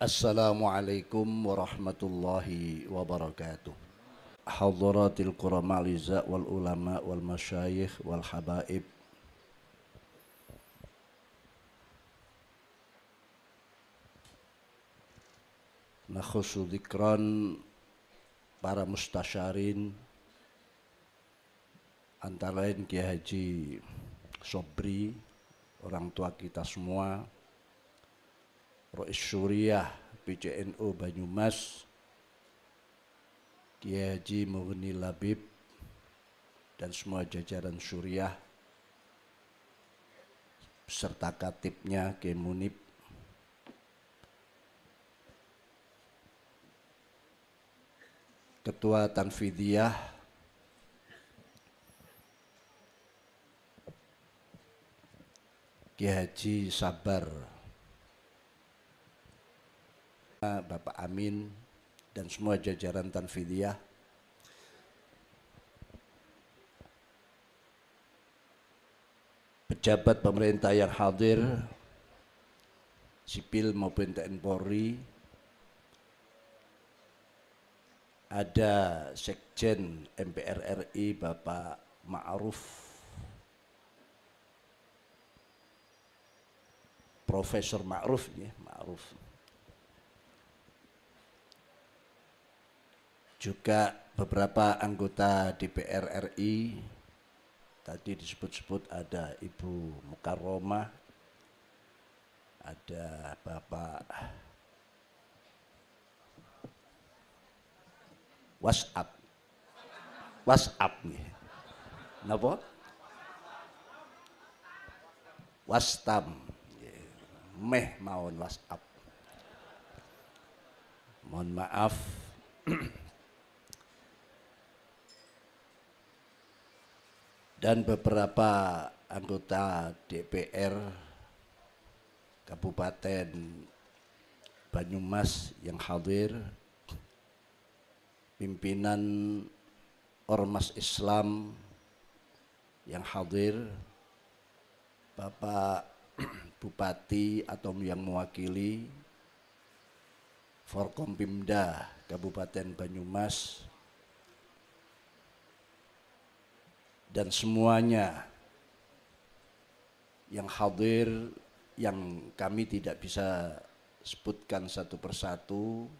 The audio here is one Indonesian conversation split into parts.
السلام عليكم ورحمة الله وبركاته حضرات القرماء الإزاء والعلماء والمشايخ والحبائب نخص ذكرا para مستشارين antara lain Kiai Sobri, orang tua kita semua, Rois Suriah, PCNU Banyumas, Kiai Haji Labib, dan semua jajaran Suriah, serta katibnya Kemunip, Ketua Tanfidiyah Ki Haji Sabar, Bapak Amin, dan semua jajaran Tanfidiyah. Pejabat pemerintah yang hadir, sipil maupun TNI Polri, ada Sekjen MPR RI Bapak Ma'ruf Profesor Ma'ruf ya, Ma'ruf. Juga beberapa anggota DPR RI tadi disebut-sebut ada Ibu Mukaroma, ada Bapak WhatsApp. WhatsApp nih. Ya. Napa? WhatsApp meh maun WhatsApp. Mohon maaf. Dan beberapa anggota DPR Kabupaten Banyumas yang hadir, pimpinan Ormas Islam yang hadir, Bapak bupati atau yang mewakili Forkompimda Kabupaten Banyumas dan semuanya yang hadir yang kami tidak bisa sebutkan satu persatu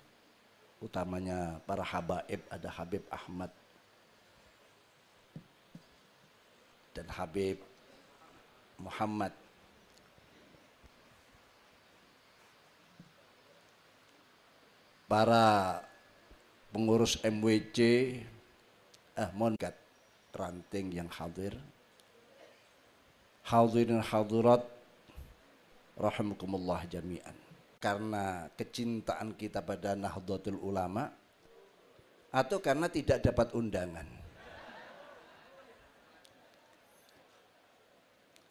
utamanya para habaib ada Habib Ahmad dan Habib Muhammad para pengurus MWC, eh, mohon kat, ranting yang hadir, hadirin hadirat, rahimakumullah jami'an. Karena kecintaan kita pada Nahdlatul Ulama atau karena tidak dapat undangan.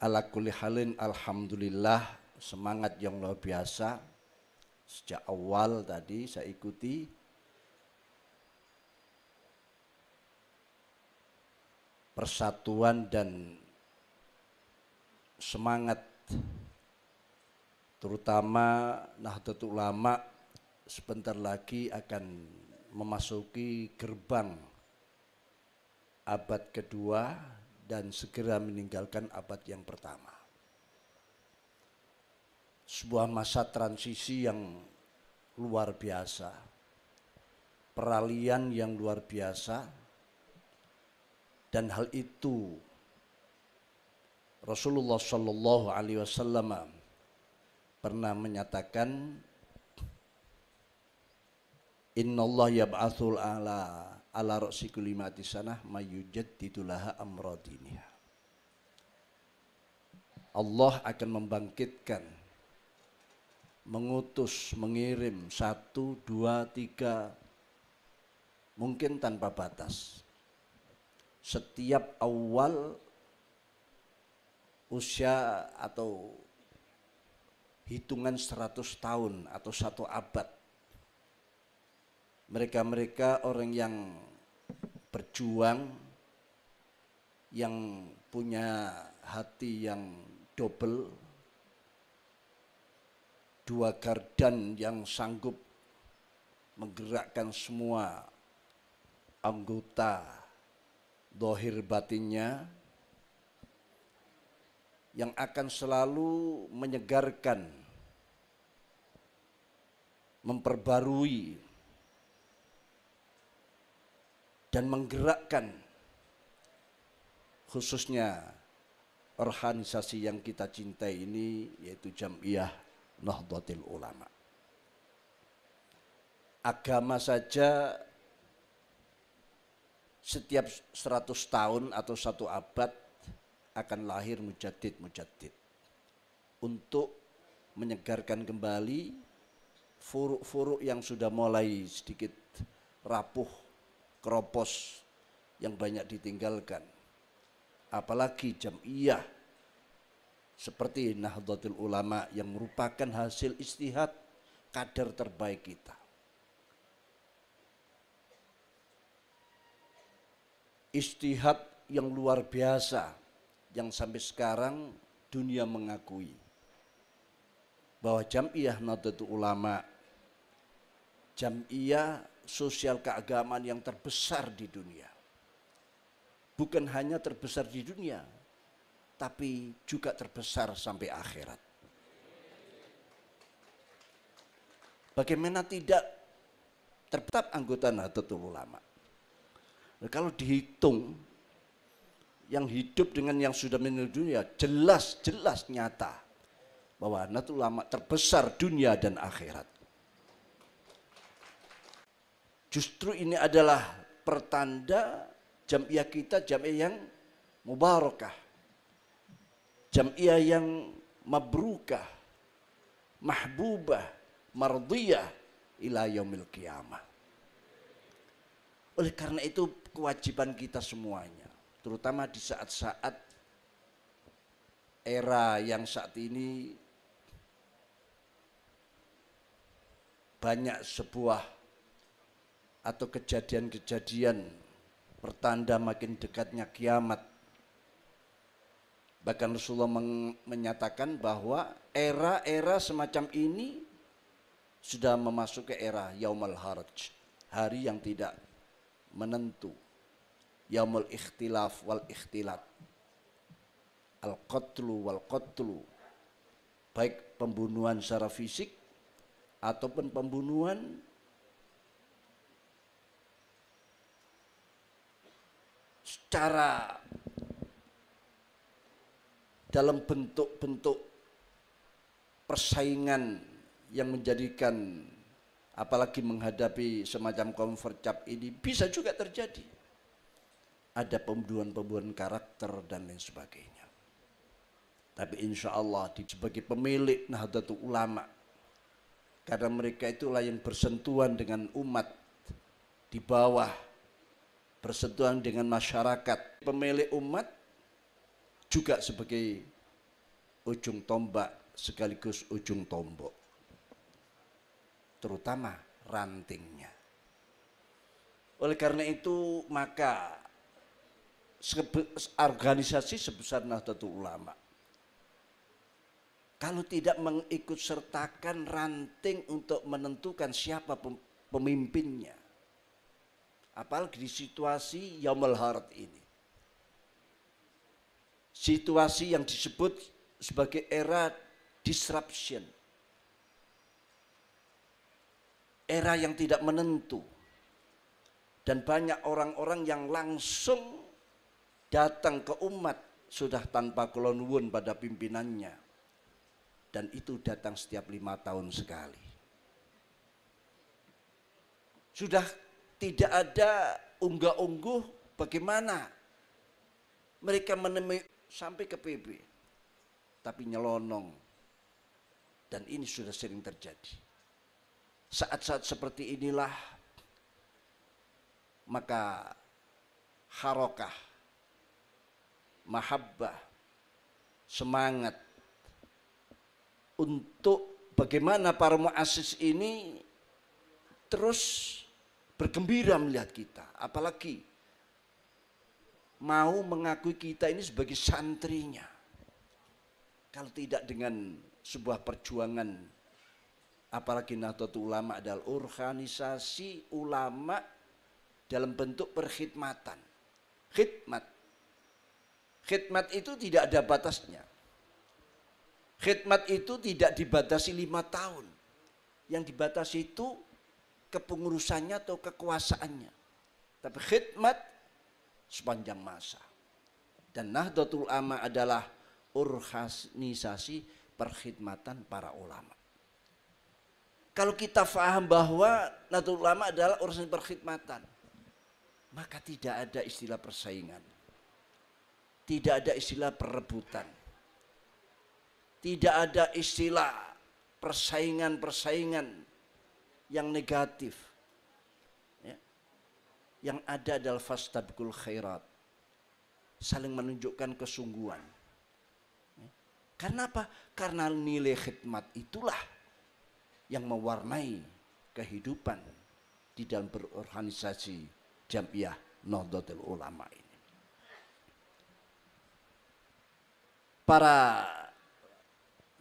Ala alhamdulillah semangat yang luar biasa sejak awal tadi saya ikuti persatuan dan semangat terutama Nahdlatul Ulama sebentar lagi akan memasuki gerbang abad kedua dan segera meninggalkan abad yang pertama sebuah masa transisi yang luar biasa, peralihan yang luar biasa, dan hal itu Rasulullah Shallallahu Alaihi Wasallam pernah menyatakan Inna Allah yab'athul ala ala roksi kulimati sanah mayujat titulaha amradiniha. Allah akan membangkitkan mengutus, mengirim satu, dua, tiga, mungkin tanpa batas. Setiap awal usia atau hitungan seratus tahun atau satu abad. Mereka-mereka orang yang berjuang, yang punya hati yang double, dua gardan yang sanggup menggerakkan semua anggota dohir batinnya yang akan selalu menyegarkan, memperbarui, dan menggerakkan khususnya organisasi yang kita cintai ini yaitu Jamiah. Nahdlatul Ulama. Agama saja setiap 100 tahun atau satu abad akan lahir mujaddid-mujaddid untuk menyegarkan kembali furuk-furuk yang sudah mulai sedikit rapuh, keropos yang banyak ditinggalkan. Apalagi jamiyah seperti Nahdlatul Ulama yang merupakan hasil istihad kader terbaik kita. Istihad yang luar biasa yang sampai sekarang dunia mengakui bahwa Jam'iyah Nahdlatul Ulama Jam'iyah sosial keagamaan yang terbesar di dunia. Bukan hanya terbesar di dunia, tapi juga terbesar sampai akhirat. Bagaimana tidak tertap anggota Nahdlatul Ulama? Nah, kalau dihitung yang hidup dengan yang sudah meninggal dunia jelas-jelas nyata bahwa Nahdlatul Ulama terbesar dunia dan akhirat. Justru ini adalah pertanda jamiah kita jamiah yang mubarakah Jam'iyah yang mabrukah, mahbubah, mardiyah ila yaumil qiyamah. Oleh karena itu kewajiban kita semuanya, terutama di saat-saat era yang saat ini banyak sebuah atau kejadian-kejadian pertanda makin dekatnya kiamat Bahkan Rasulullah menyatakan bahwa era-era semacam ini sudah memasuki era Yaumul Haraj, hari yang tidak menentu. Yaumul Ikhtilaf wal Ikhtilat. Al-Qatlu wal Qatlu. Baik pembunuhan secara fisik ataupun pembunuhan secara dalam bentuk-bentuk persaingan yang menjadikan apalagi menghadapi semacam comfort ini bisa juga terjadi. Ada pembunuhan-pembunuhan karakter dan lain sebagainya. Tapi insya Allah sebagai pemilik Nahdlatul Ulama karena mereka itulah yang bersentuhan dengan umat di bawah bersentuhan dengan masyarakat pemilik umat juga sebagai ujung tombak sekaligus ujung tombok. Terutama rantingnya. Oleh karena itu maka organisasi sebesar Nahdlatul Ulama kalau tidak mengikut sertakan ranting untuk menentukan siapa pemimpinnya apalagi di situasi Yamal Harat ini situasi yang disebut sebagai era disruption. Era yang tidak menentu. Dan banyak orang-orang yang langsung datang ke umat sudah tanpa kelonwun pada pimpinannya. Dan itu datang setiap lima tahun sekali. Sudah tidak ada unggah-ungguh bagaimana mereka menemui sampai ke PB. Tapi nyelonong. Dan ini sudah sering terjadi. Saat-saat seperti inilah maka harokah, mahabbah, semangat untuk bagaimana para muasis ini terus bergembira melihat kita. Apalagi mau mengakui kita ini sebagai santrinya. Kalau tidak dengan sebuah perjuangan, apalagi Nahdlatul Ulama adalah organisasi ulama dalam bentuk perkhidmatan. Khidmat. Khidmat itu tidak ada batasnya. Khidmat itu tidak dibatasi lima tahun. Yang dibatasi itu kepengurusannya atau kekuasaannya. Tapi khidmat sepanjang masa. Dan Nahdlatul Ulama adalah urhanisasi perkhidmatan para ulama. Kalau kita faham bahwa Nahdlatul Ulama adalah urusan perkhidmatan, maka tidak ada istilah persaingan. Tidak ada istilah perebutan. Tidak ada istilah persaingan-persaingan yang negatif yang ada adalah fastabkul khairat saling menunjukkan kesungguhan karena apa? Karena nilai khidmat itulah yang mewarnai kehidupan di dalam berorganisasi Jamiah Nahdlatul Ulama ini. Para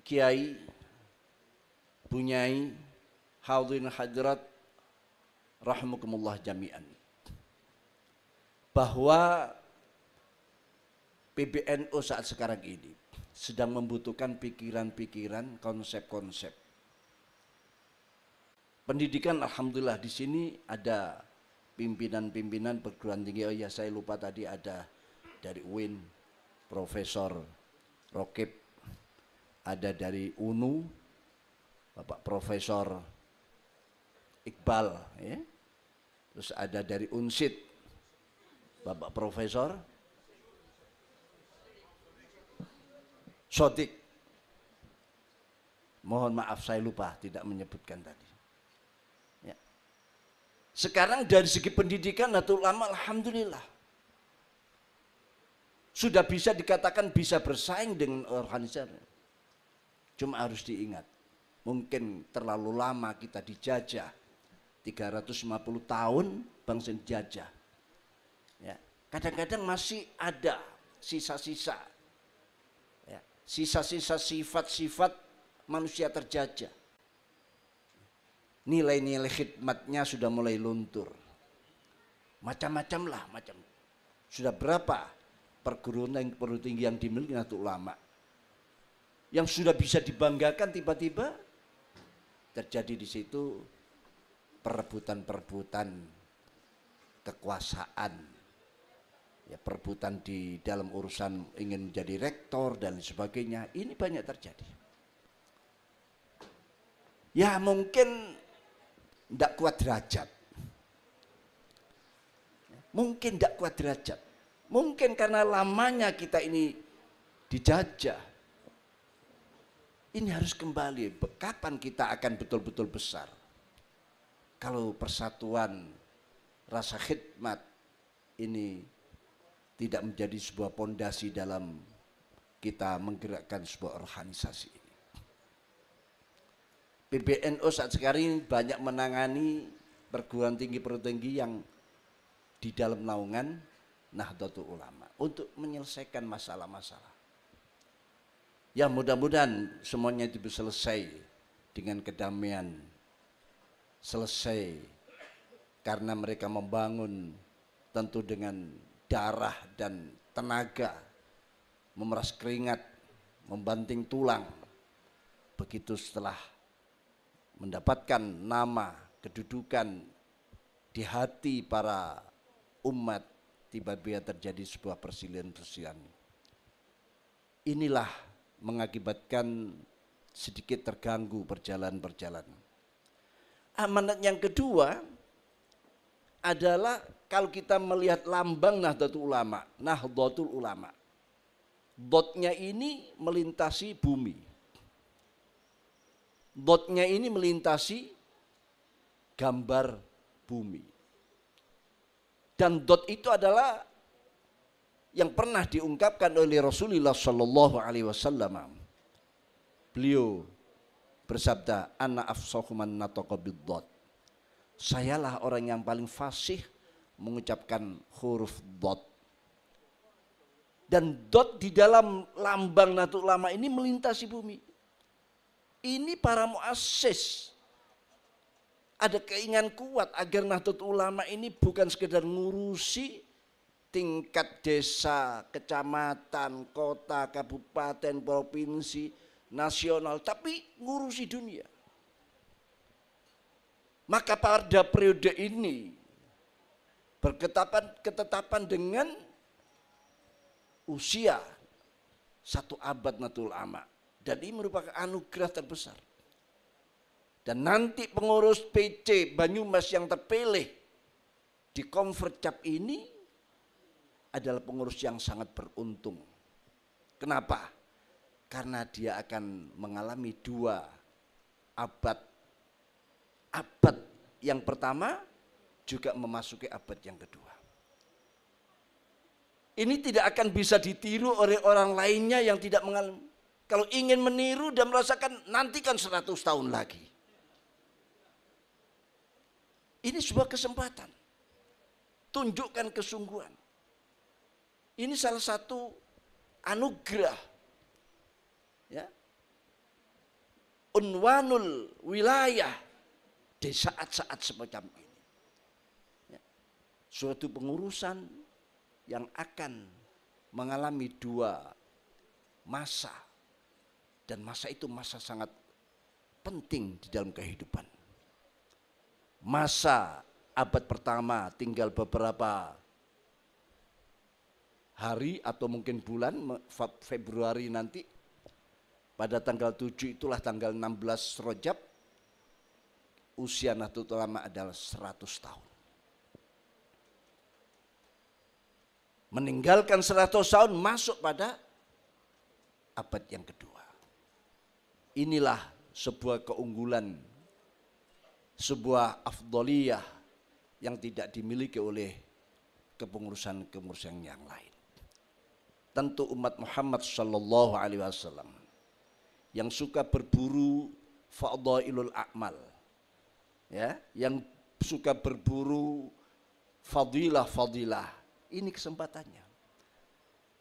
kiai, bunyai, hadirin hadirat rahmukumullah jami'an bahwa PBNU saat sekarang ini sedang membutuhkan pikiran-pikiran, konsep-konsep. Pendidikan alhamdulillah di sini ada pimpinan-pimpinan perguruan tinggi. Oh ya, saya lupa tadi ada dari UIN, Profesor Rokib, ada dari UNU, Bapak Profesor Iqbal, ya. Terus ada dari UNSID, Bapak Profesor Sodik. Mohon maaf saya lupa tidak menyebutkan tadi. Ya. Sekarang dari segi pendidikan atau lama alhamdulillah sudah bisa dikatakan bisa bersaing dengan organisasi. Cuma harus diingat, mungkin terlalu lama kita dijajah. 350 tahun bangsa dijajah kadang-kadang masih ada sisa-sisa. Ya, sisa-sisa sifat-sifat manusia terjajah. Nilai-nilai khidmatnya sudah mulai luntur. Macam-macam lah, macam. Sudah berapa perguruan yang perlu tinggi yang dimiliki untuk Ulama? Yang sudah bisa dibanggakan tiba-tiba terjadi di situ perebutan-perebutan kekuasaan ya perebutan di dalam urusan ingin menjadi rektor dan sebagainya ini banyak terjadi ya mungkin tidak kuat derajat mungkin tidak kuat derajat mungkin karena lamanya kita ini dijajah ini harus kembali kapan kita akan betul-betul besar kalau persatuan rasa khidmat ini tidak menjadi sebuah pondasi dalam kita menggerakkan sebuah organisasi. ini. PBNU saat sekarang banyak menangani perguruan tinggi perguruan tinggi yang di dalam naungan Nahdlatul Ulama untuk menyelesaikan masalah-masalah. Ya mudah-mudahan semuanya itu selesai dengan kedamaian, selesai karena mereka membangun tentu dengan darah dan tenaga, memeras keringat, membanting tulang. Begitu setelah mendapatkan nama, kedudukan di hati para umat, tiba-tiba terjadi sebuah persilian persilian Inilah mengakibatkan sedikit terganggu berjalan-berjalan. Amanat yang kedua adalah kalau kita melihat lambang Nahdlatul Ulama, Nahdlatul Ulama. Dotnya ini melintasi bumi. Dotnya ini melintasi gambar bumi. Dan dot itu adalah yang pernah diungkapkan oleh Rasulullah Shallallahu Alaihi Wasallam. Beliau bersabda, "Anak afsohuman natoko dot." Sayalah orang yang paling fasih mengucapkan huruf dot. Dan dot di dalam lambang Nahdlatul Ulama ini melintasi bumi. Ini para muassis ada keinginan kuat agar Nahdlatul Ulama ini bukan sekedar ngurusi tingkat desa, kecamatan, kota, kabupaten, provinsi, nasional, tapi ngurusi dunia. Maka pada periode ini berketapan ketetapan dengan usia satu abad Natul Ama dan ini merupakan anugerah terbesar dan nanti pengurus PC Banyumas yang terpilih di convert Cap ini adalah pengurus yang sangat beruntung. Kenapa? Karena dia akan mengalami dua abad. Abad yang pertama juga memasuki abad yang kedua. Ini tidak akan bisa ditiru oleh orang lainnya yang tidak mengalami. Kalau ingin meniru dan merasakan, nantikan 100 tahun lagi. Ini sebuah kesempatan. Tunjukkan kesungguhan. Ini salah satu anugerah. Ya. Unwanul wilayah di saat-saat semacam ini suatu pengurusan yang akan mengalami dua masa dan masa itu masa sangat penting di dalam kehidupan. Masa abad pertama tinggal beberapa hari atau mungkin bulan Februari nanti pada tanggal 7 itulah tanggal 16 Rojab usia Nahdlatul Ulama adalah 100 tahun. meninggalkan 100 tahun masuk pada abad yang kedua. Inilah sebuah keunggulan, sebuah afdoliyah yang tidak dimiliki oleh kepengurusan-kepengurusan yang lain. Tentu umat Muhammad Shallallahu Alaihi Wasallam yang suka berburu fadailul akmal, ya, yang suka berburu fadilah-fadilah, ini kesempatannya.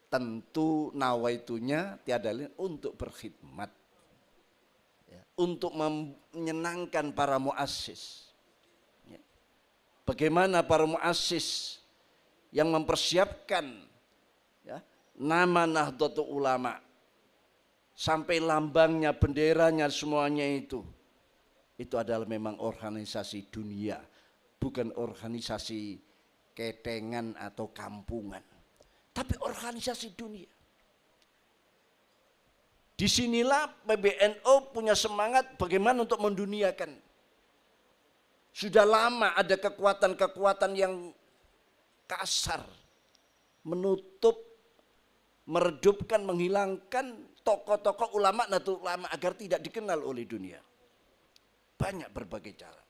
Tentu nawaitunya tiada lain untuk berkhidmat. Ya, untuk menyenangkan para muassis. Ya. Bagaimana para muassis yang mempersiapkan ya, nama Nahdlatul Ulama sampai lambangnya, benderanya semuanya itu. Itu adalah memang organisasi dunia, bukan organisasi ketengan atau kampungan. Tapi organisasi dunia. Disinilah PBNO punya semangat bagaimana untuk menduniakan. Sudah lama ada kekuatan-kekuatan yang kasar. Menutup, meredupkan, menghilangkan tokoh-tokoh ulama atau ulama agar tidak dikenal oleh dunia. Banyak berbagai cara.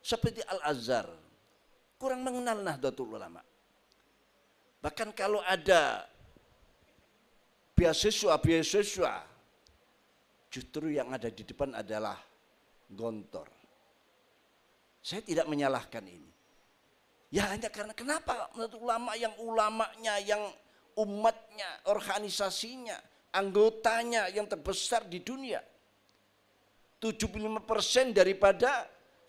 Seperti Al-Azhar, kurang mengenal Nahdlatul Ulama. Bahkan kalau ada biasiswa biasiswa justru yang ada di depan adalah gontor. Saya tidak menyalahkan ini. Ya hanya karena kenapa menurut ulama yang ulamanya, yang umatnya, organisasinya, anggotanya yang terbesar di dunia. 75% daripada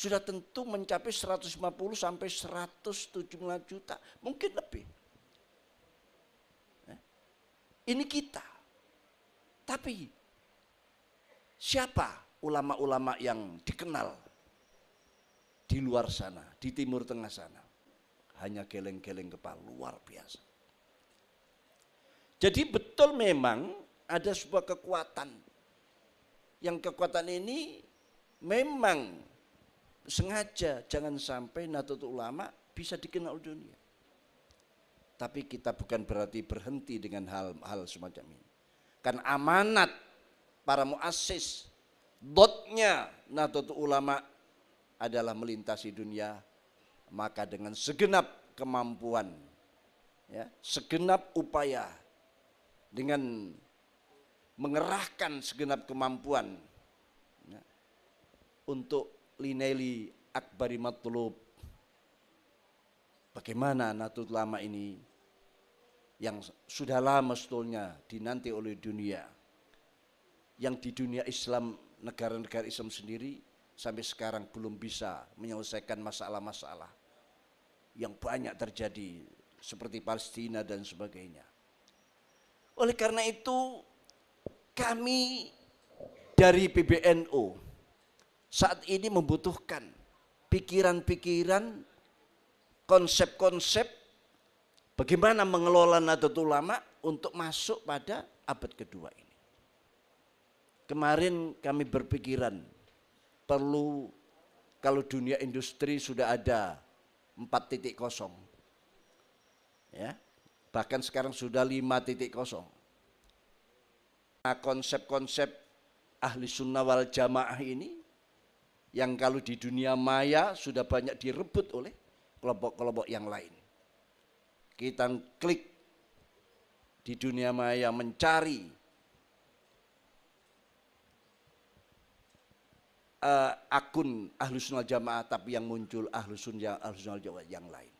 sudah tentu mencapai 150 sampai 175 juta, mungkin lebih. Ya. Ini kita. Tapi siapa ulama-ulama yang dikenal di luar sana, di timur tengah sana? Hanya geleng-geleng kepala, luar biasa. Jadi betul memang ada sebuah kekuatan. Yang kekuatan ini memang sengaja jangan sampai Nahdlatul Ulama bisa dikenal dunia. Tapi kita bukan berarti berhenti dengan hal-hal semacam ini. Kan amanat para muassis, dotnya Nahdlatul Ulama adalah melintasi dunia, maka dengan segenap kemampuan, ya, segenap upaya, dengan mengerahkan segenap kemampuan ya, untuk linaili akbari matlub. Bagaimana natut lama ini yang sudah lama sebetulnya dinanti oleh dunia. Yang di dunia Islam, negara-negara Islam sendiri sampai sekarang belum bisa menyelesaikan masalah-masalah yang banyak terjadi seperti Palestina dan sebagainya. Oleh karena itu kami dari PBNU saat ini membutuhkan pikiran-pikiran, konsep-konsep bagaimana mengelola Nahdlatul Ulama untuk masuk pada abad kedua ini. Kemarin kami berpikiran perlu kalau dunia industri sudah ada 4.0. Ya. Bahkan sekarang sudah 5.0. Nah, konsep-konsep ahli sunnah wal jamaah ini yang kalau di dunia maya sudah banyak direbut oleh kelompok-kelompok yang lain. Kita klik di dunia maya mencari uh, akun ahlus sunnah jamaah tapi yang muncul ahlus sunnah ahlus jamaah yang lain.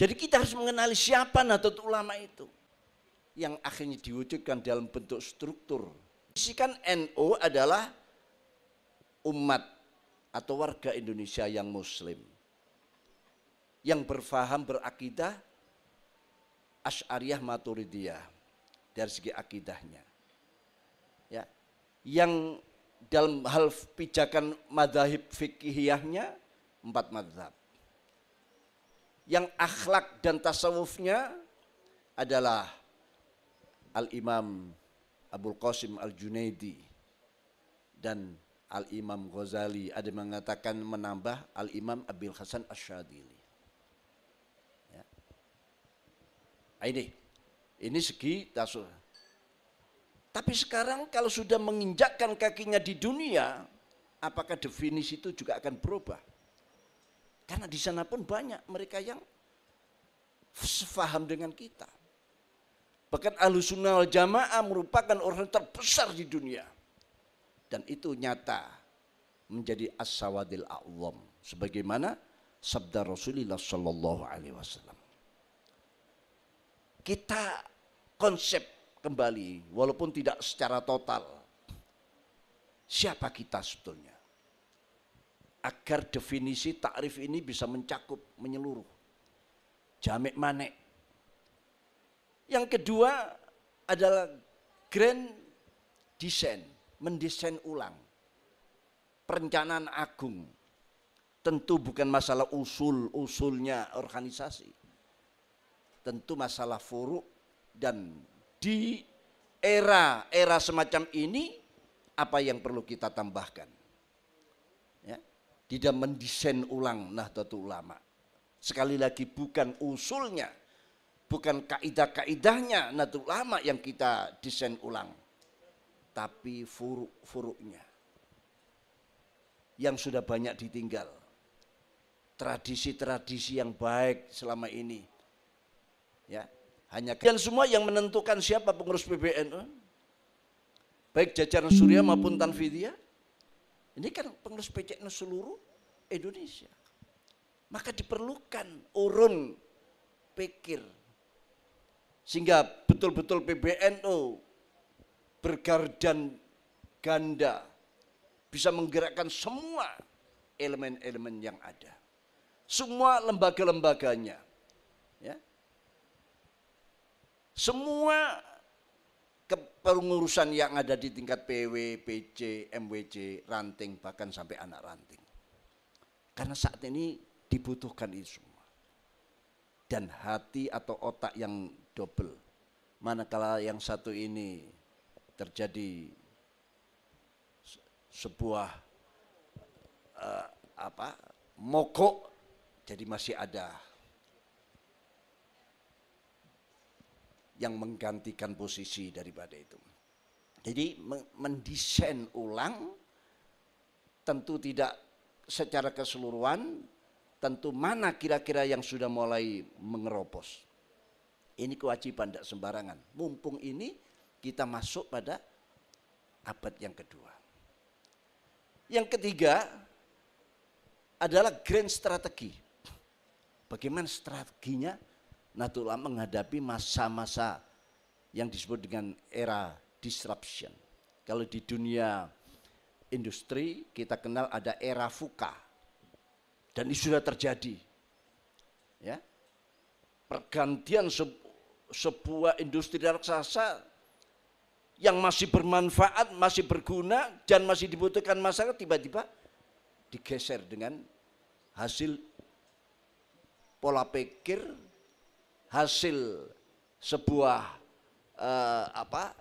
Jadi kita harus mengenali siapa Nahdlatul Ulama itu yang akhirnya diwujudkan dalam bentuk struktur. Isikan NO adalah umat atau warga Indonesia yang muslim yang berfaham berakidah Asy'ariyah Maturidiyah dari segi akidahnya. Ya. Yang dalam hal pijakan madhahib fikihiyahnya empat madhab. Yang akhlak dan tasawufnya adalah Al-Imam Abdul Qasim Al-Junaidi dan Al-Imam Ghazali, ada mengatakan menambah Al-Imam Abil Hasan Asyadili. Ya. Ah, ini, ini segi tasawuf. Tapi sekarang kalau sudah menginjakkan kakinya di dunia, apakah definisi itu juga akan berubah? Karena di sana pun banyak mereka yang sefaham dengan kita. Bahkan ahlu sunnah jamaah merupakan orang terbesar di dunia dan itu nyata menjadi as-sawadil a'lam sebagaimana sabda Rasulullah sallallahu alaihi wasallam kita konsep kembali walaupun tidak secara total siapa kita sebetulnya agar definisi takrif ini bisa mencakup menyeluruh jamek manek yang kedua adalah grand design mendesain ulang perencanaan agung. Tentu bukan masalah usul-usulnya organisasi. Tentu masalah furuk dan di era-era semacam ini apa yang perlu kita tambahkan. Ya, tidak mendesain ulang Nahdlatul Ulama. Sekali lagi bukan usulnya, bukan kaidah-kaidahnya Nahdlatul Ulama yang kita desain ulang tapi furuk-furuknya yang sudah banyak ditinggal. Tradisi-tradisi yang baik selama ini. Ya, hanya kalian semua yang menentukan siapa pengurus PBNU oh. baik jajaran Surya maupun Tanfidia ini kan pengurus PCNU seluruh Indonesia. Maka diperlukan urun pikir sehingga betul-betul PBNU oh, bergardan ganda bisa menggerakkan semua elemen-elemen yang ada. Semua lembaga-lembaganya. Ya. Semua kepengurusan yang ada di tingkat PW, PC, MWC, ranting, bahkan sampai anak ranting. Karena saat ini dibutuhkan itu semua. Dan hati atau otak yang double. Manakala yang satu ini terjadi sebuah uh, apa mogok jadi masih ada yang menggantikan posisi daripada itu. Jadi mendesain ulang tentu tidak secara keseluruhan, tentu mana kira-kira yang sudah mulai mengeropos. Ini kewajiban tidak sembarangan. Mumpung ini kita masuk pada abad yang kedua. Yang ketiga adalah grand strategi. Bagaimana strateginya Natula menghadapi masa-masa yang disebut dengan era disruption. Kalau di dunia industri kita kenal ada era fuka dan ini sudah terjadi. Ya. Pergantian sebuah industri raksasa yang masih bermanfaat, masih berguna dan masih dibutuhkan masyarakat tiba-tiba digeser dengan hasil pola pikir, hasil sebuah eh, apa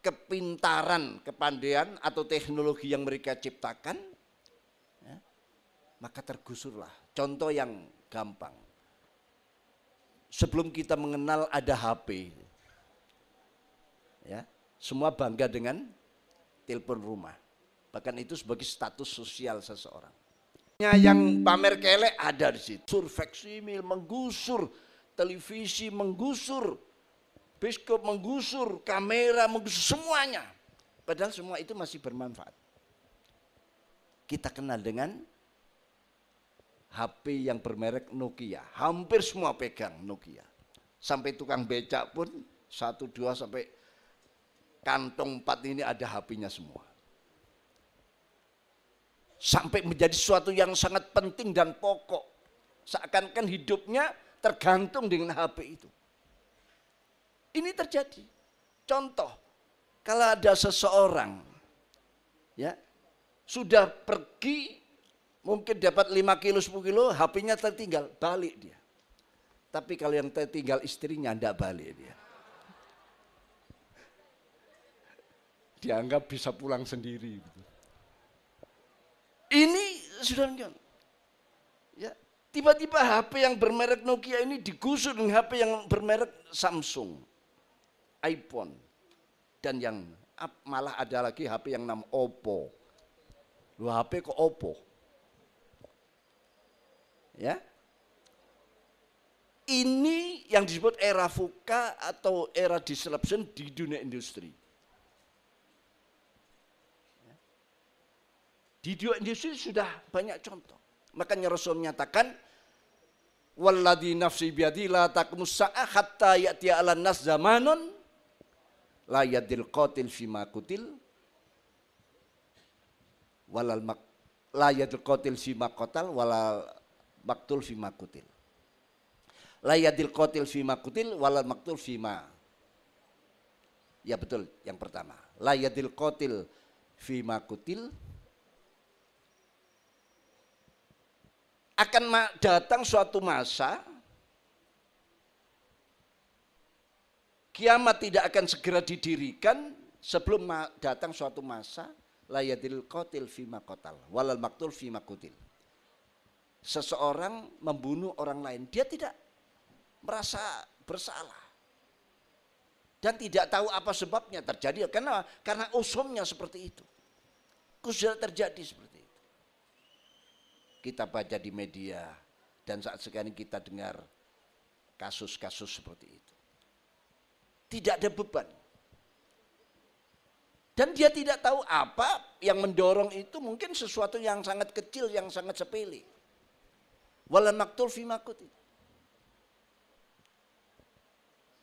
kepintaran, kepandaian atau teknologi yang mereka ciptakan, ya, maka tergusurlah. Contoh yang gampang. Sebelum kita mengenal ada HP, Ya, semua bangga dengan telepon rumah. Bahkan itu sebagai status sosial seseorang. Yang pamer kelek ada di situ. Surveksimil menggusur, televisi menggusur, biskop menggusur, kamera menggusur, semuanya. Padahal semua itu masih bermanfaat. Kita kenal dengan HP yang bermerek Nokia. Hampir semua pegang Nokia. Sampai tukang becak pun, satu dua sampai kantong empat ini ada HP-nya semua. Sampai menjadi sesuatu yang sangat penting dan pokok. Seakan-akan hidupnya tergantung dengan HP itu. Ini terjadi. Contoh, kalau ada seseorang ya sudah pergi mungkin dapat 5 kilo 10 kilo HP-nya tertinggal balik dia tapi kalau yang tertinggal istrinya tidak balik dia dianggap bisa pulang sendiri. Gitu. Ini sudah ya tiba-tiba HP yang bermerek Nokia ini digusur dengan HP yang bermerek Samsung, iPhone, dan yang malah ada lagi HP yang nam Oppo. Lu HP kok Oppo? Ya, ini yang disebut era VUCA atau era disruption di dunia industri. Di dua industri sudah banyak contoh. Makanya Rasul menyatakan Walladhi nafsi biadhi la taqmus hatta ya'ti ala nas zamanun la yadil qatil fima kutil, walal mak la yadil qatil fima qatal walal maktul fima kutil. la yadil qatil fima kutil, walal maktul fima ya betul yang pertama la yadil qatil fima kutil, akan datang suatu masa kiamat tidak akan segera didirikan sebelum datang suatu masa layadil qatil fima qatal walal maktul fima kutil. Seseorang membunuh orang lain, dia tidak merasa bersalah dan tidak tahu apa sebabnya terjadi karena karena usumnya seperti itu. khusyuk terjadi seperti itu kita baca di media dan saat sekarang kita dengar kasus-kasus seperti itu. Tidak ada beban. Dan dia tidak tahu apa yang mendorong itu mungkin sesuatu yang sangat kecil, yang sangat sepele. Wala maktul fi makuti.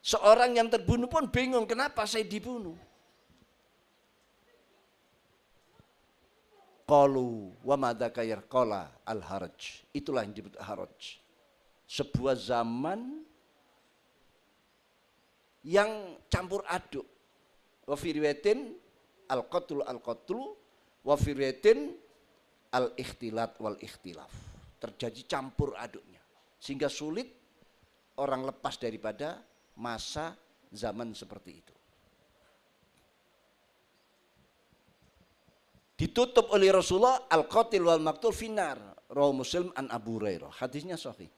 Seorang yang terbunuh pun bingung kenapa saya dibunuh. Qalu wa madaka yarqala al-haraj. Itulah yang disebut haraj. Sebuah zaman yang campur aduk. Wa firwatin al-qatlu al-qatlu wa firwatin al-ikhtilat wal ikhtilaf. Terjadi campur aduknya. Sehingga sulit orang lepas daripada masa zaman seperti itu. ditutup oleh Rasulullah al-qatil wal maktul finar raw muslim an Abu Rairah hadisnya sahih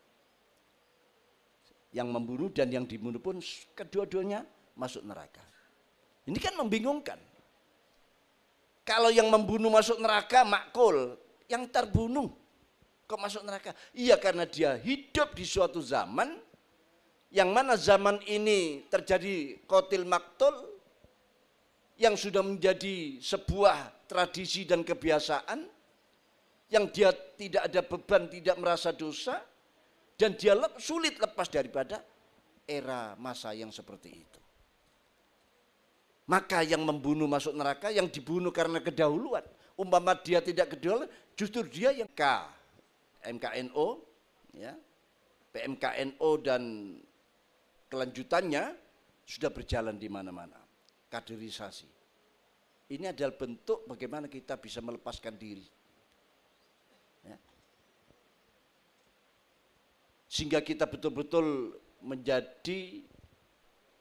yang membunuh dan yang dibunuh pun kedua-duanya masuk neraka ini kan membingungkan kalau yang membunuh masuk neraka makul yang terbunuh kok masuk neraka iya karena dia hidup di suatu zaman yang mana zaman ini terjadi kotil maktul yang sudah menjadi sebuah tradisi dan kebiasaan, yang dia tidak ada beban, tidak merasa dosa, dan dia sulit lepas daripada era masa yang seperti itu. Maka yang membunuh masuk neraka, yang dibunuh karena kedahuluan, umpama dia tidak kedahuluan, justru dia yang K, MKNO, ya, PMKNO dan kelanjutannya sudah berjalan di mana-mana kaderisasi. Ini adalah bentuk bagaimana kita bisa melepaskan diri. Ya. Sehingga kita betul-betul menjadi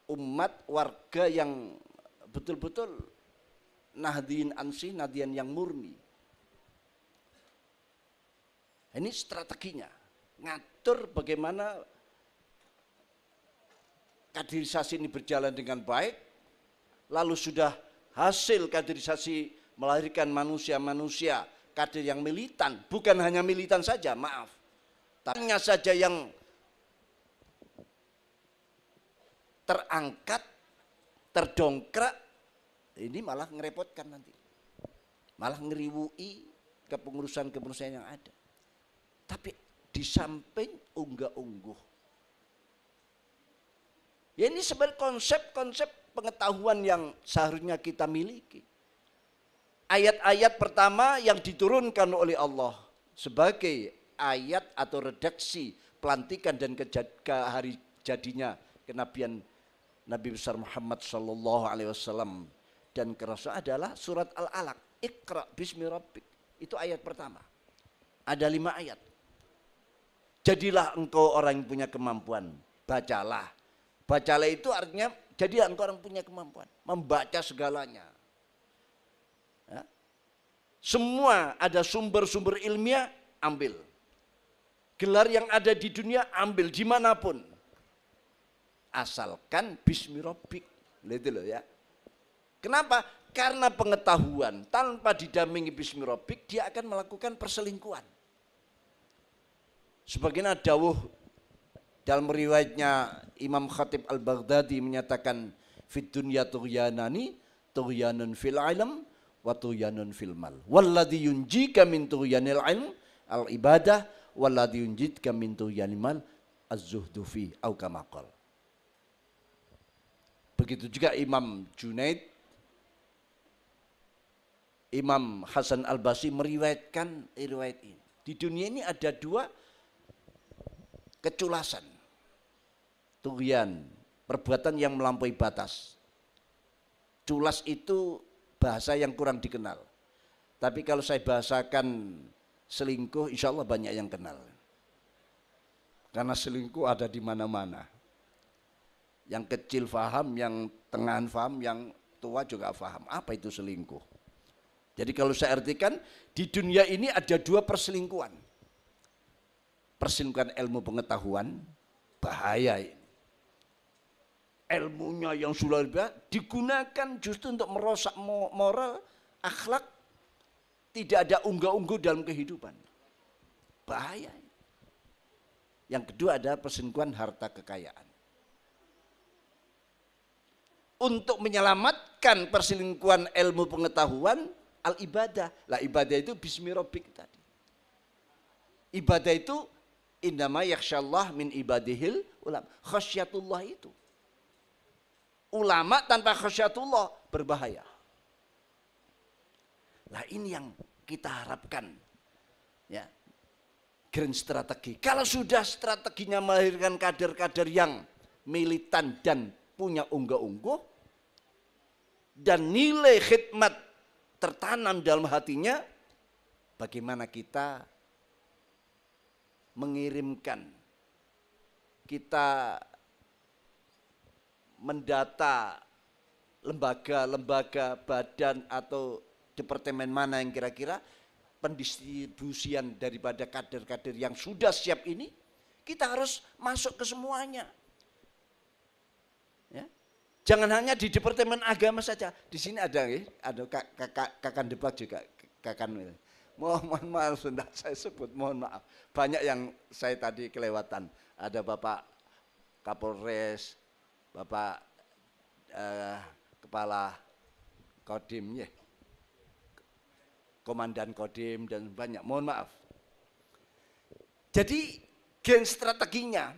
umat warga yang betul-betul nahdiin ansih, nahdiin yang murni. Ini strateginya, ngatur bagaimana kaderisasi ini berjalan dengan baik, lalu sudah hasil kaderisasi melahirkan manusia-manusia kader yang militan, bukan hanya militan saja, maaf. Tanya saja yang terangkat, terdongkrak, ini malah ngerepotkan nanti. Malah ngeriwui kepengurusan-kepengurusan yang ada. Tapi di samping unggah-ungguh. Ya ini sebenarnya konsep-konsep pengetahuan yang seharusnya kita miliki. Ayat-ayat pertama yang diturunkan oleh Allah sebagai ayat atau redaksi pelantikan dan ke hari jadinya kenabian Nabi besar Muhammad Shallallahu Alaihi Wasallam dan kerasa adalah surat Al alaq Iqra bismi rabbik. Itu ayat pertama. Ada lima ayat. Jadilah engkau orang yang punya kemampuan. Bacalah. Bacalah itu artinya jadi engkau orang punya kemampuan membaca segalanya. Ya. Semua ada sumber-sumber ilmiah, ambil. Gelar yang ada di dunia, ambil dimanapun. Asalkan bismirobik. Itu loh ya. Kenapa? Karena pengetahuan tanpa didampingi bismirobik, dia akan melakukan perselingkuhan. Sebagian dawuh dalam riwayatnya Imam Khatib Al-Baghdadi menyatakan fid dunya tughyanani tughyanun fil ilm wa tughyanun fil mal. Walladhi yunjika min tughyanil ilm al ibadah walladhi yunjika min tughyanil mal az-zuhdu fi au kama Begitu juga Imam Junaid Imam Hasan Al-Basri meriwayatkan riwayat ini. Di dunia ini ada dua keculasan tugyan, perbuatan yang melampaui batas. Culas itu bahasa yang kurang dikenal. Tapi kalau saya bahasakan selingkuh, insya Allah banyak yang kenal. Karena selingkuh ada di mana-mana. Yang kecil faham, yang tengahan faham, yang tua juga faham. Apa itu selingkuh? Jadi kalau saya artikan, di dunia ini ada dua perselingkuhan. Perselingkuhan ilmu pengetahuan, bahaya ilmunya yang sudah digunakan justru untuk merosak moral, akhlak, tidak ada unggah-ungguh dalam kehidupan. Bahaya. Yang kedua ada perselingkuhan harta kekayaan. Untuk menyelamatkan perselingkuhan ilmu pengetahuan, al-ibadah. Lah ibadah itu bismirobik tadi. Ibadah itu indama yakshallah min ibadihil ulam. Khasyatullah itu ulama tanpa khasyatullah berbahaya. Nah ini yang kita harapkan. Ya. Grand strategi. Kalau sudah strateginya melahirkan kader-kader yang militan dan punya unggah-ungguh dan nilai khidmat tertanam dalam hatinya, bagaimana kita mengirimkan kita mendata lembaga-lembaga, badan atau departemen mana yang kira-kira pendistribusian daripada kader-kader yang sudah siap ini, kita harus masuk ke semuanya. Ya. Jangan hanya di departemen agama saja. Di sini ada ya, ada kakak kakak debat juga, kakan Mohon maaf, sudah saya sebut, mohon maaf. Banyak yang saya tadi kelewatan. Ada Bapak Kapolres, Bapak eh, Kepala Kodim ya, Komandan Kodim dan banyak. Mohon maaf. Jadi gen strateginya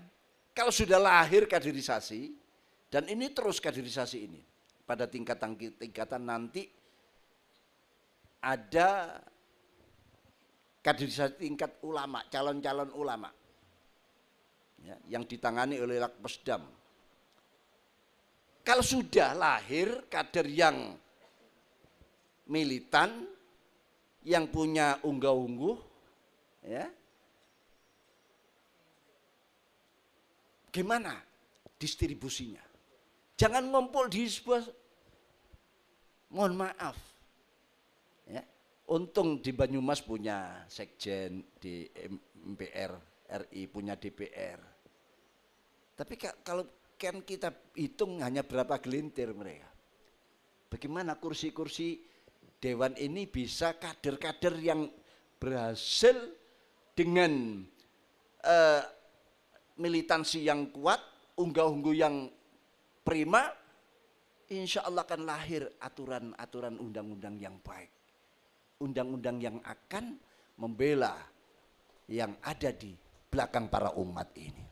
kalau sudah lahir kaderisasi dan ini terus kaderisasi ini pada tingkatan-tingkatan nanti ada kaderisasi tingkat ulama, calon-calon ulama ya, yang ditangani oleh Lakpesdam kalau sudah lahir kader yang militan, yang punya unggah-ungguh, ya, gimana distribusinya? Jangan ngumpul di sebuah, mohon maaf, ya, untung di Banyumas punya sekjen di MPR RI, punya DPR. Tapi kalau kan kita hitung hanya berapa gelintir mereka. Bagaimana kursi-kursi dewan ini bisa kader-kader yang berhasil dengan uh, militansi yang kuat, unggah-ungguh yang prima, insya Allah akan lahir aturan-aturan undang-undang yang baik. Undang-undang yang akan membela yang ada di belakang para umat ini.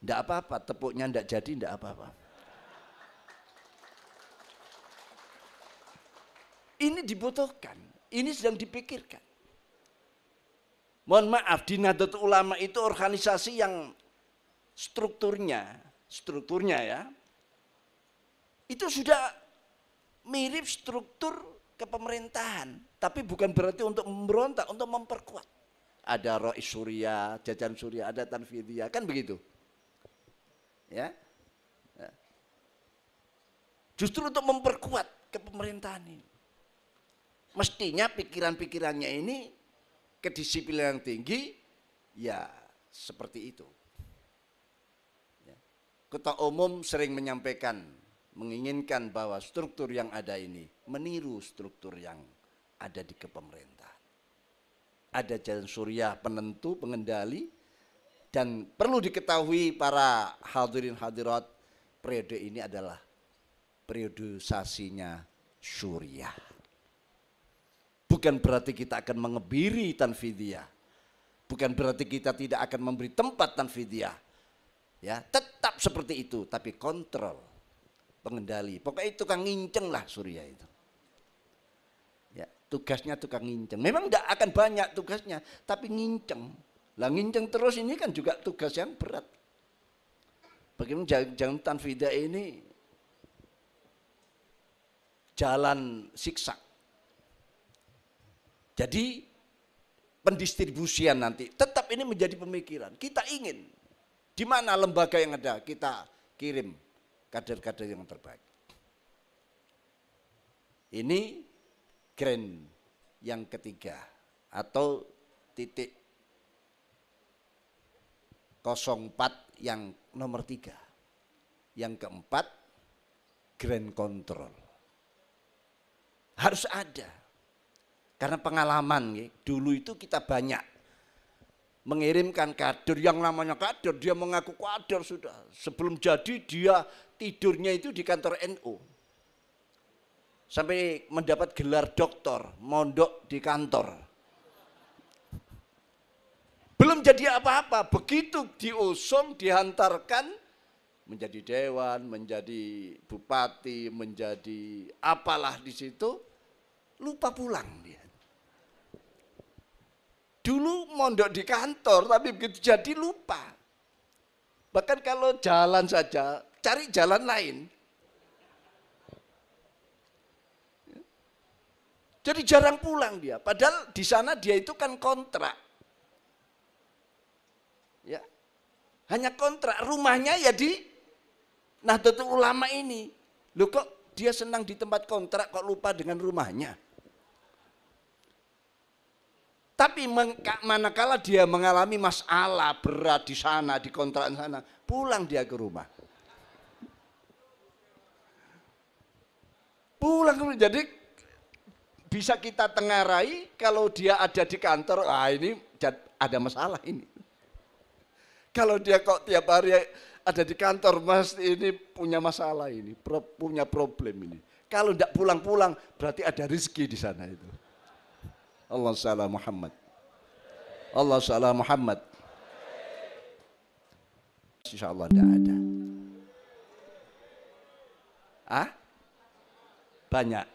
Tidak apa-apa, tepuknya tidak jadi, tidak apa-apa. Ini dibutuhkan, ini sedang dipikirkan. Mohon maaf, di Nahdlatul Ulama itu organisasi yang strukturnya, strukturnya ya, itu sudah mirip struktur kepemerintahan. Tapi bukan berarti untuk memberontak, untuk memperkuat. Ada Rois Surya, Jajan Surya, ada tanfidia kan begitu. Ya. ya justru untuk memperkuat kepemerintahan ini mestinya pikiran-pikirannya ini kedisiplinan yang tinggi ya seperti itu Kota ya. umum sering menyampaikan menginginkan bahwa struktur yang ada ini meniru struktur yang ada di kepemerintahan. Ada jalan surya penentu, pengendali, dan perlu diketahui para hadirin hadirat periode ini adalah periodisasinya surya. Bukan berarti kita akan mengebiri tanfidiyah. Bukan berarti kita tidak akan memberi tempat tanfidiyah. Ya, tetap seperti itu, tapi kontrol, pengendali. Pokoknya itu kang nginceng lah surya itu ya, tugasnya tukang nginceng. Memang tidak akan banyak tugasnya, tapi nginceng. Lah nginceng terus ini kan juga tugas yang berat. Bagaimana jangan tanfida ini jalan siksa. Jadi pendistribusian nanti tetap ini menjadi pemikiran. Kita ingin di mana lembaga yang ada kita kirim kader-kader yang terbaik. Ini grand yang ketiga atau titik 04 yang nomor 3. Yang keempat grand control. Harus ada. Karena pengalaman ya. dulu itu kita banyak mengirimkan kader yang namanya kader dia mengaku kader sudah sebelum jadi dia tidurnya itu di kantor NU sampai mendapat gelar doktor mondok di kantor jadi apa-apa. Begitu diusung, dihantarkan menjadi dewan, menjadi bupati, menjadi apalah di situ, lupa pulang dia. Dulu mondok di kantor, tapi begitu jadi lupa. Bahkan kalau jalan saja, cari jalan lain. Jadi jarang pulang dia. Padahal di sana dia itu kan kontrak Hanya kontrak, rumahnya ya di Nahdlatul Ulama ini. lu kok dia senang di tempat kontrak kok lupa dengan rumahnya? Tapi manakala dia mengalami masalah berat di sana, di kontrakan sana, pulang dia ke rumah. Pulang ke rumah. Jadi bisa kita tengarai kalau dia ada di kantor, ah ini ada masalah ini. Kalau dia kok tiap hari ada di kantor, mas ini punya masalah ini, pro, punya problem ini. Kalau tidak pulang-pulang, berarti ada rizki di sana itu. Allah salah Muhammad. Allah salah Muhammad. Insya Allah tidak ada. Ah? Banyak.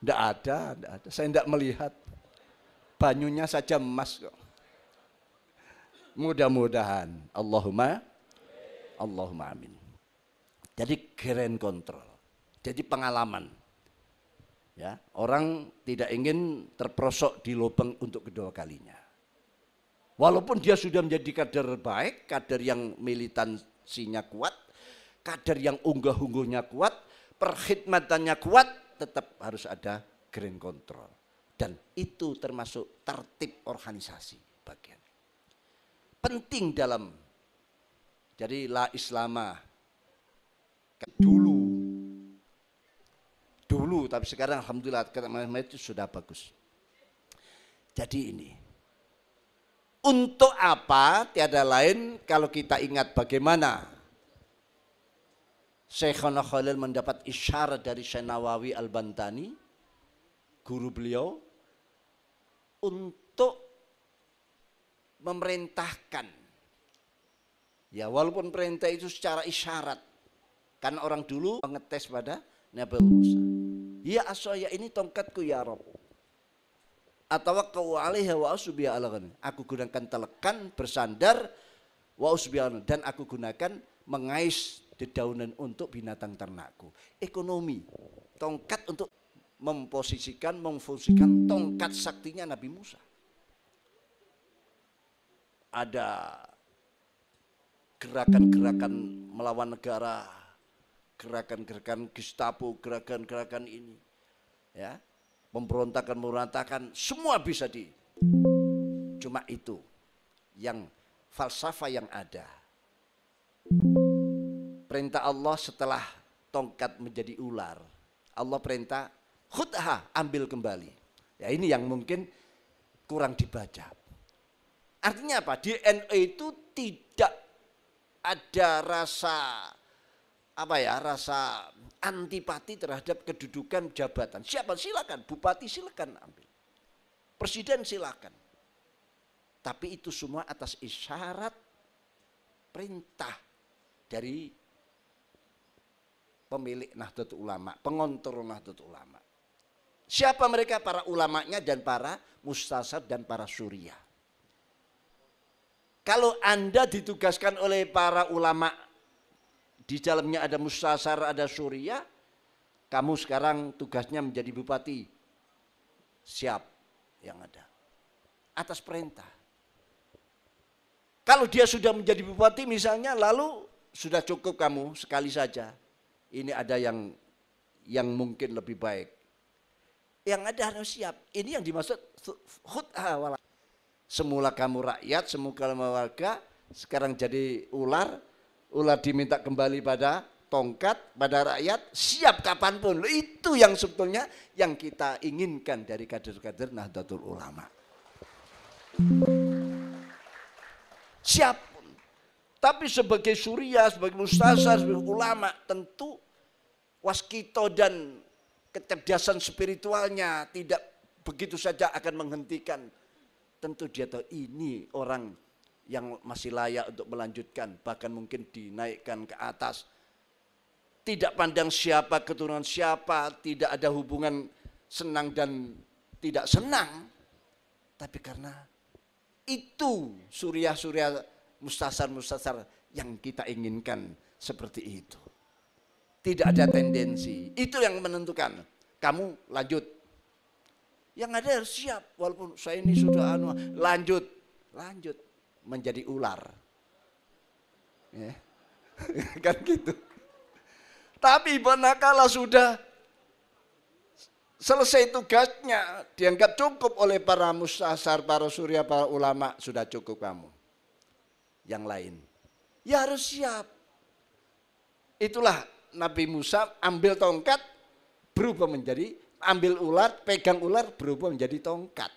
Tidak ada, tidak ada. Saya tidak melihat. Banyunya saja emas kok mudah-mudahan. Allahumma Allahumma amin. Jadi keren kontrol Jadi pengalaman. Ya, orang tidak ingin terprosok di lubang untuk kedua kalinya. Walaupun dia sudah menjadi kader baik, kader yang militansinya kuat, kader yang unggah-ungguhnya kuat, perkhidmatannya kuat, tetap harus ada grand control. Dan itu termasuk tertib organisasi bagian penting dalam jadi la islama dulu dulu tapi sekarang alhamdulillah kata mereka itu sudah bagus jadi ini untuk apa tiada lain kalau kita ingat bagaimana Syekhona Khalil mendapat isyarat dari Syekh Nawawi Al-Bantani, guru beliau, untuk memerintahkan. Ya walaupun perintah itu secara isyarat. Kan orang dulu mengetes pada Nabi Musa. Ya asoya ini tongkatku ya Rob. Atau Atawakkau alaiha wa usubiya ala Aku gunakan telekan bersandar wa ala dan aku gunakan mengais dedaunan untuk binatang ternakku. Ekonomi, tongkat untuk memposisikan, memfungsikan tongkat saktinya Nabi Musa ada gerakan-gerakan melawan negara, gerakan-gerakan Gestapo, gerakan-gerakan ini, ya, pemberontakan, pemberontakan semua bisa di. Cuma itu yang falsafah yang ada. Perintah Allah setelah tongkat menjadi ular. Allah perintah, khutha, ambil kembali. Ya ini yang mungkin kurang dibaca. Artinya apa? DNA itu tidak ada rasa apa ya rasa antipati terhadap kedudukan jabatan siapa silakan bupati silakan ambil presiden silakan tapi itu semua atas isyarat perintah dari pemilik Nahdlatul Ulama, pengontrol Nahdlatul Ulama. Siapa mereka para ulamanya dan para mustasar dan para suriah. Kalau Anda ditugaskan oleh para ulama di dalamnya ada Musasara ada Surya, kamu sekarang tugasnya menjadi bupati. Siap yang ada. Atas perintah. Kalau dia sudah menjadi bupati misalnya lalu sudah cukup kamu sekali saja. Ini ada yang yang mungkin lebih baik. Yang ada harus siap. Ini yang dimaksud awal semula kamu rakyat, semula kamu warga, sekarang jadi ular, ular diminta kembali pada tongkat, pada rakyat, siap kapanpun. Itu yang sebetulnya yang kita inginkan dari kader-kader Nahdlatul Ulama. Siap. Tapi sebagai surya, sebagai mustasar, sebagai ulama, tentu waskito dan kecerdasan spiritualnya tidak begitu saja akan menghentikan tentu dia tahu ini orang yang masih layak untuk melanjutkan, bahkan mungkin dinaikkan ke atas. Tidak pandang siapa, keturunan siapa, tidak ada hubungan senang dan tidak senang. Tapi karena itu surya-surya mustasar-mustasar yang kita inginkan seperti itu. Tidak ada tendensi, itu yang menentukan. Kamu lanjut yang ada harus siap walaupun saya ini sudah anu lanjut, lanjut menjadi ular. Ya. kan gitu. Tapi manakala sudah selesai tugasnya dianggap cukup oleh para mustasar, para surya, para ulama sudah cukup kamu. Yang lain ya harus siap. Itulah Nabi Musa ambil tongkat berubah menjadi ambil ular, pegang ular berubah menjadi tongkat.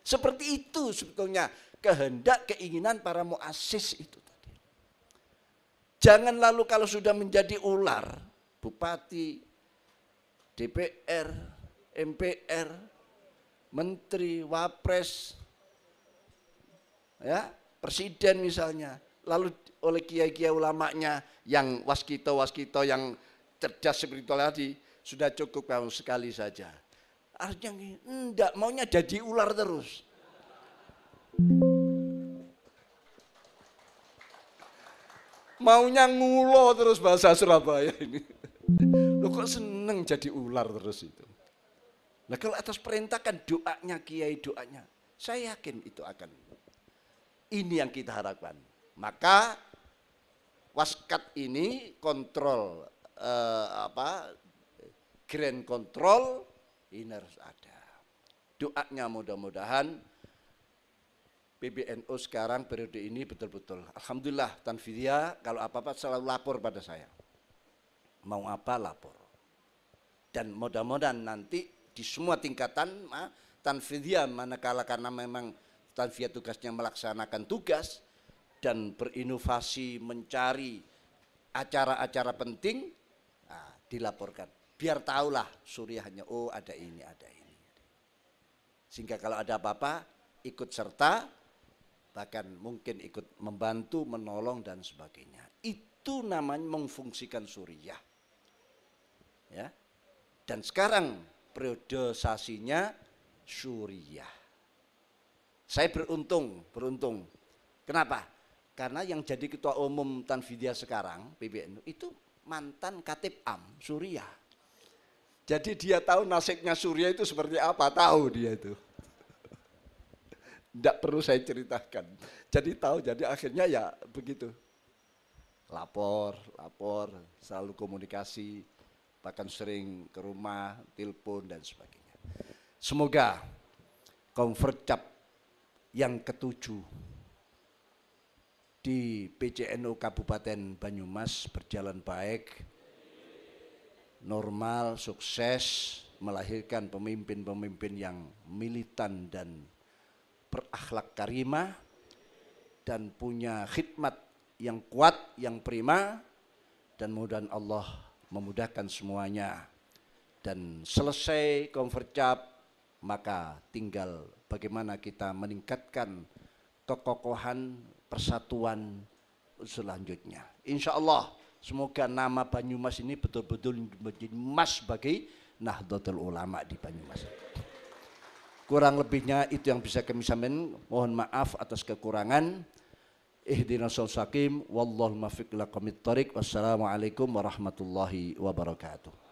Seperti itu sebetulnya kehendak keinginan para muasis itu tadi. Jangan lalu kalau sudah menjadi ular, bupati, DPR, MPR, menteri, wapres, ya, presiden misalnya, lalu oleh kiai-kiai ulamanya yang waskito-waskito yang cerdas spiritual tadi, sudah cukup kamu sekali saja. Artinya enggak maunya jadi ular terus. Maunya ngulo terus bahasa Surabaya ini. Lo kok seneng jadi ular terus itu. Nah kalau atas perintah kan doanya kiai doanya. Saya yakin itu akan. Ini yang kita harapkan. Maka waskat ini kontrol eh, apa grand control ini harus ada. Doanya mudah-mudahan PBNU sekarang periode ini betul-betul Alhamdulillah Tanfidia kalau apa-apa selalu lapor pada saya. Mau apa lapor. Dan mudah-mudahan nanti di semua tingkatan Tanfidia manakala karena memang Tanfidia tugasnya melaksanakan tugas dan berinovasi mencari acara-acara penting nah, dilaporkan biar tahulah suriahnya oh ada ini ada ini sehingga kalau ada apa-apa ikut serta bahkan mungkin ikut membantu menolong dan sebagainya itu namanya memfungsikan suriah ya dan sekarang periodisasinya suriah saya beruntung beruntung kenapa karena yang jadi ketua umum Tanfidia sekarang PBNU itu mantan Katib Am Suriah jadi dia tahu nasibnya Surya itu seperti apa, tahu dia itu. Tidak perlu saya ceritakan. Jadi tahu, jadi akhirnya ya begitu. Lapor, lapor, selalu komunikasi, bahkan sering ke rumah, telepon dan sebagainya. Semoga convert cap yang ketujuh di PCNU Kabupaten Banyumas berjalan baik, normal, sukses, melahirkan pemimpin-pemimpin yang militan dan berakhlak karimah dan punya khidmat yang kuat, yang prima dan mudah-mudahan Allah memudahkan semuanya dan selesai konvercap maka tinggal bagaimana kita meningkatkan kekokohan persatuan selanjutnya. Insya Allah. Semoga nama Banyumas ini betul-betul menjadi emas bagi Nahdlatul Ulama di Banyumas. Kurang lebihnya itu yang bisa kami sampaikan. Mohon maaf atas kekurangan. Ihdinasul sakim Wallahul Mafiq Lakumit Tariq. Wassalamualaikum warahmatullahi wabarakatuh.